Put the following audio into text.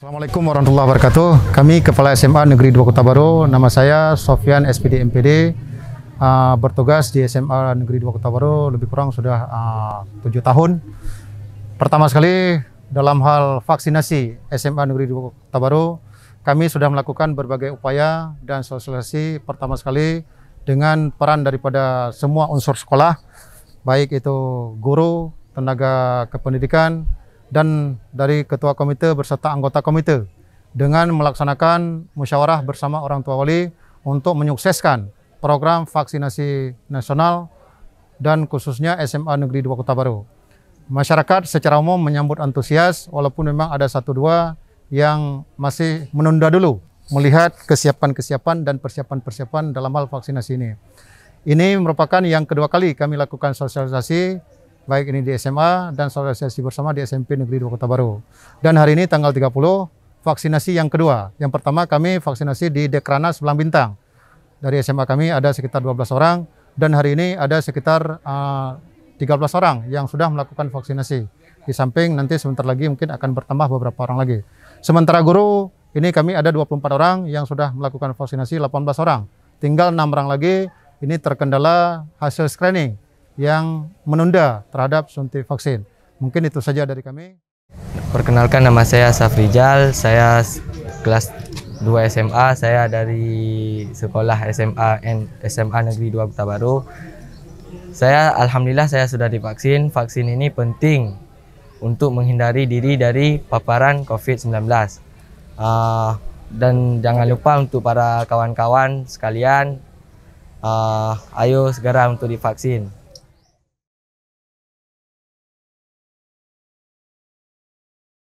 Assalamualaikum warahmatullahi wabarakatuh. Kami Kepala SMA Negeri 2 Kota Baru. Nama saya Sofian SPD MPD. Uh, ah, bertugas di SMA Negeri 2 Kota Baru lebih kurang sudah ah, tujuh tahun. Pertama sekali dalam hal vaksinasi SMA Negeri 2 Kota Baru, kami sudah melakukan berbagai upaya dan sosialisasi pertama sekali dengan peran daripada semua unsur sekolah, baik itu guru, tenaga kependidikan, dan dari ketua komite berserta anggota komite dengan melaksanakan musyawarah bersama orang tua wali untuk menyukseskan program vaksinasi nasional dan khususnya SMA Negeri 2 Kota Baru. Masyarakat secara umum menyambut antusias walaupun memang ada satu dua yang masih menunda dulu melihat kesiapan-kesiapan dan persiapan-persiapan dalam hal vaksinasi ini. Ini merupakan yang kedua kali kami lakukan sosialisasi baik ini di SMA dan sosialisasi bersama di SMP Negeri Dua Kota Baru. Dan hari ini tanggal 30 vaksinasi yang kedua. Yang pertama kami vaksinasi di Dekranas Sebelang Bintang. Dari SMA kami ada sekitar 12 orang dan hari ini ada sekitar uh, eh, 13 orang yang sudah melakukan vaksinasi. Di samping nanti sebentar lagi mungkin akan bertambah beberapa orang lagi. Sementara guru ini kami ada 24 orang yang sudah melakukan vaksinasi 18 orang. Tinggal 6 orang lagi ini terkendala hasil screening yang menunda terhadap suntik vaksin. Mungkin itu saja dari kami. Perkenalkan nama saya Safrijal, saya kelas 2 SMA, saya dari sekolah SMA N, SMA Negeri 2 Kota Baru. Saya alhamdulillah saya sudah divaksin. Vaksin ini penting untuk menghindari diri dari paparan COVID-19. Uh, ah, dan jangan lupa untuk para kawan-kawan sekalian, uh, ayo segera untuk divaksin.